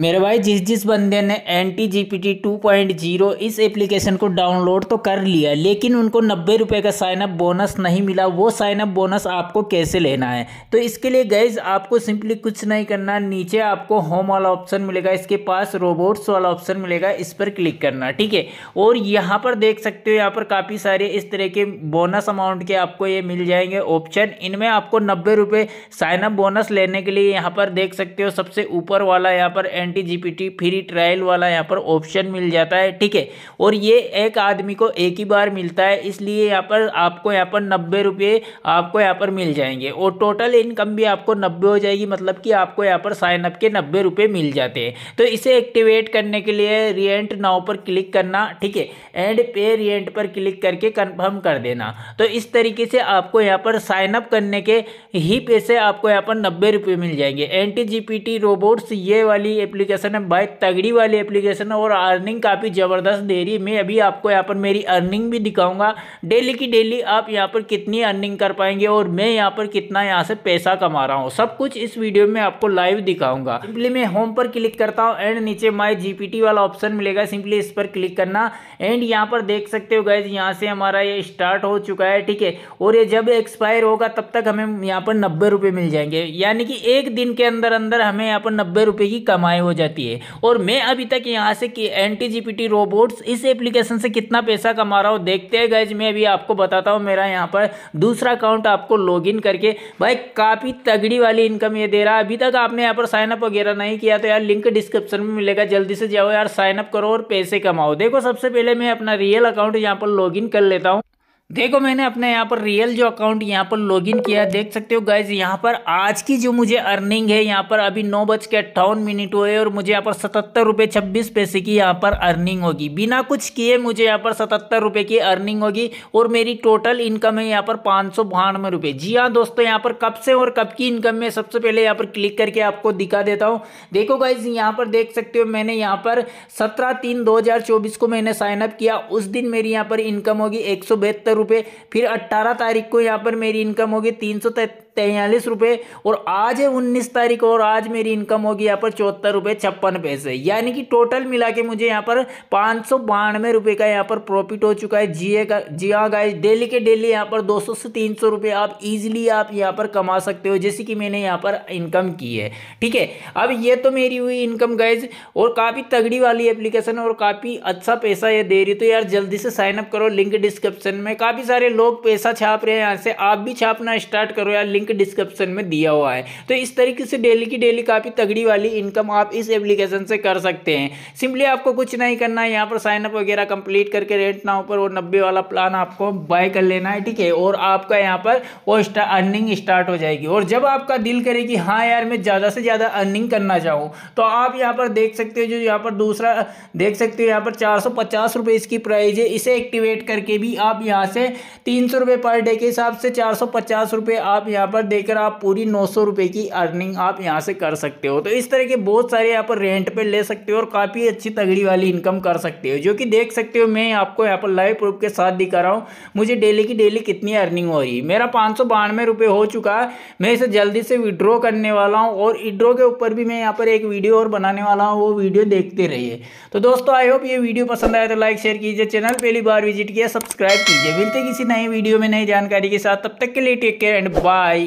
मेरे भाई जिस जिस बंदे ने N T G P T two point zero इस एप्लीकेशन को डाउनलोड तो कर लिया लेकिन उनको नब्बे रुपये का साइनअप बोनस नहीं मिला वो साइनअप बोनस आपको कैसे लेना है तो इसके लिए गैज़ आपको सिंपली कुछ नहीं करना नीचे आपको होम वाला ऑप्शन मिलेगा इसके पास रोबोट्स वाला ऑप्शन मिलेगा इस पर क्लिक करना ठीक है और यहाँ पर देख सकते हो यहाँ पर काफ़ी सारे इस तरह के बोनस अमाउंट के आपको ये मिल जाएंगे ऑप्शन इनमें आपको नब्बे रुपये साइनअप बोनस लेने के लिए यहाँ पर देख सकते हो सबसे ऊपर वाला यहाँ पर एन जी फ्री ट्रायल वाला यहाँ पर ऑप्शन मिल जाता है ठीक है और ये एक आदमी को एक ही बार मिलता है इसलिए यहाँ पर आपको यहाँ पर नब्बे रुपये आपको यहाँ पर मिल जाएंगे और टोटल इनकम भी आपको नब्बे हो जाएगी मतलब कि आपको यहाँ पर साइन अप के नब्बे रुपये मिल जाते हैं तो इसे एक्टिवेट करने के लिए रियंट नाव पर क्लिक करना ठीक है एंड पे रियंट पर क्लिक करके कन्फर्म कर देना तो इस तरीके से आपको यहाँ पर साइन अप करने के ही पैसे आपको यहाँ पर नब्बे रुपये मिल जाएंगे एन जी टी रोबोट्स ये वाली एप्लीकेशन है भाई तगड़ी वाली एप्लीकेशन है और अर्निंग काफ़ी ज़बरदस्त दे रही है मैं अभी आपको यहाँ पर मेरी अर्निंग भी दिखाऊंगा डेली की डेली आप यहाँ पर कितनी अर्निंग कर पाएंगे और मैं यहाँ पर कितना यहाँ से पैसा कमा रहा हूँ सब कुछ इस वीडियो में आपको लाइव दिखाऊंगा सिंपली मैं होम पर क्लिक करता हूँ एंड नीचे माई जी वाला ऑप्शन मिलेगा सिंपली इस पर क्लिक करना एंड यहाँ पर देख सकते हो गैज यहाँ से हमारा ये स्टार्ट हो चुका है ठीक है और ये जब एक्सपायर होगा तब तक हमें यहाँ पर नब्बे मिल जाएंगे यानी कि एक दिन के अंदर अंदर हमें यहाँ पर नब्बे रुपए की कमाई हो जाती है और मैं अभी तक यहाँ से कि एन टी रोबोट्स इस एप्लीकेशन से कितना पैसा कमा रहा हूँ देखते हैं गैज मैं अभी आपको बताता हूँ मेरा यहाँ पर दूसरा अकाउंट आपको इन करके भाई काफ़ी तगड़ी वाली इनकम ये दे रहा है अभी तक आपने यहाँ पर साइनअप वगैरह नहीं किया तो यार लिंक डिस्क्रिप्शन में मिलेगा जल्दी से जाओ यार साइनअप करो और पैसे कमाओ देखो सबसे पहले मैं अपना रियल अकाउंट यहाँ पर लॉग कर लेता हूँ देखो मैंने अपने यहाँ पर रियल जो अकाउंट यहाँ पर लॉगिन किया देख सकते हो गाइज यहाँ पर आज की जो मुझे अर्निंग है यहाँ पर अभी नौ बज के अट्ठावन मिनट हुए और मुझे यहाँ पर सतहत्तर रुपये छब्बीस पैसे की यहाँ पर अर्निंग होगी बिना कुछ किए मुझे यहाँ पर सतहत्तर रुपये की अर्निंग होगी और मेरी टोटल इनकम है यहाँ पर पाँच सौ बानवे रुपये जी हाँ दोस्तों यहाँ पर कब से और कब की इनकम में सबसे पहले यहाँ पर क्लिक करके आपको दिखा देता हूँ देखो गाइज यहाँ पर देख सकते हो मैंने यहाँ पर सत्रह तीन दो को मैंने साइनअप किया उस दिन मेरी यहाँ पर इनकम होगी एक सौ रुपये फिर अट्ठारह तारीख को यहाँ पर मेरी इनकम होगी तीन सौ तैंतालीस रुपये और आज है उन्नीस तारीख और आज मेरी इनकम होगी यहाँ पर चौहत्तर रुपये छप्पन पैसे यानी कि टोटल मिला के मुझे यहाँ पर पाँच सौ बानवे रुपये का यहाँ पर प्रॉफिट हो चुका है जी का जी हाँ गाय डेली के डेली यहाँ पर दो सौ से तीन सौ रुपये आप इजिली आप यहाँ पर कमा सकते हो जैसे कि मैंने यहाँ पर इनकम की है ठीक है अब ये तो मेरी हुई इनकम गाइज और काफ़ी तगड़ी वाली एप्लीकेशन और काफ़ी अच्छा पैसा ये दे रही तो यार जल्दी से साइनअप करो लिंक डिस्क्रिप्शन में काफ़ी सारे लोग पैसा छाप रहे हैं यहाँ से आप भी छापना स्टार्ट करो यार लिंक लिंक डिस्क्रिप्शन में दिया हुआ है तो इस तरीके से डेली की डेली काफ़ी तगड़ी वाली इनकम आप इस एप्लीकेशन से कर सकते हैं सिंपली आपको कुछ नहीं करना है यहाँ पर साइनअप वगैरह कंप्लीट करके रेंट ना ऊपर वो नब्बे वाला प्लान आपको बाय कर लेना है ठीक है और आपका यहाँ पर वो अर्निंग स्टार्ट हो जाएगी और जब आपका दिल करे कि हाँ यार मैं ज़्यादा से ज़्यादा अर्निंग करना चाहूँ तो आप यहाँ पर देख सकते हो जो यहाँ पर दूसरा देख सकते हो यहाँ पर चार सौ इसकी प्राइस है इसे एक्टिवेट करके भी आप यहाँ से तीन पर डे के हिसाब से चार आप यहाँ पर देकर आप पूरी नौ सौ की अर्निंग आप यहाँ से कर सकते हो तो इस तरह के बहुत सारे यहाँ पर रेंट पर ले सकते हो और काफ़ी अच्छी तगड़ी वाली इनकम कर सकते हो जो कि देख सकते हो मैं आपको यहाँ पर लाइव प्रूफ के साथ दिखा रहा हूँ मुझे डेली की डेली कितनी अर्निंग हो रही है मेरा पाँच सौ हो चुका है मैं इसे जल्दी से विड्रॉ करने वाला हूँ और विड्रॉ के ऊपर भी मैं यहाँ पर एक वीडियो और बनाने वाला हूँ वो वीडियो देखते रहिए तो दोस्तों आई होप ये वीडियो पसंद आया तो लाइक शेयर कीजिए चैनल पहली बार विजिट किया सब्सक्राइब कीजिए मिलते किसी नई वीडियो में नई जानकारी के साथ तब तक के लिए टेक केयर एंड बाय